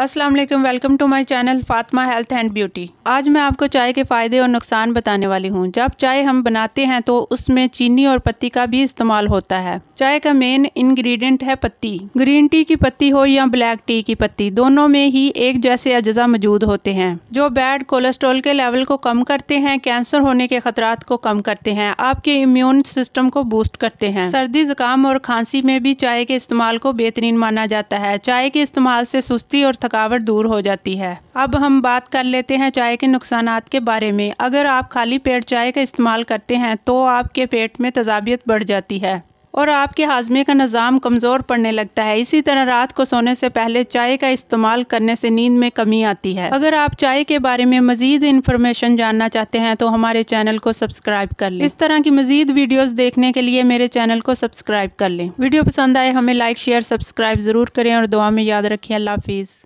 अस्सलाम वालेकुम welcome to my channel Fatima health and beauty आज मैं आपको चाय के फ़ायदे और नुकसान बताने वाली हूँ जब चाय हम बनाते हैं तो उसमें चीनी और पत्ती का भी इस्तेमाल होता है चाय का मेन इंग्रेडिएंट है पत्ती ग्रीन टी की पत्ती हो या ब्लैक टी की पत्ती दोनों में ही एक जैसे अज्जा मौजूद होते हैं जो बैड कोलेस्ट्रोल के लेवल को कम करते हैं कैंसर होने के खतरात को कम करते हैं आपके इम्यून सिस्टम को बूस्ट करते हैं सर्दी जुकाम और खांसी में भी चाय के इस्तेमाल को बेहतरीन माना जाता है चाय के इस्तेमाल से सुस्ती और थकावट दूर हो जाती है अब हम बात कर लेते हैं चाय के नुकसान के बारे में अगर आप खाली पेट चाय का इस्तेमाल करते हैं तो आपके पेट में तजाबियत बढ़ जाती है और आपके हाजमे का निज़ाम कमज़ोर पड़ने लगता है इसी तरह रात को सोने से पहले चाय का इस्तेमाल करने से नींद में कमी आती है अगर आप चाय के बारे में मज़ीद इन्फॉर्मेशन जानना चाहते हैं तो हमारे चैनल को सब्सक्राइब कर लें इस तरह की मज़ीद वीडियोज़ देखने के लिए मेरे चैनल को सब्सक्राइब कर लें वीडियो पसंद आए हमें लाइक शेयर सब्सक्राइब ज़रूर करें और दुआ में याद रखें अल्लाह हाफिज़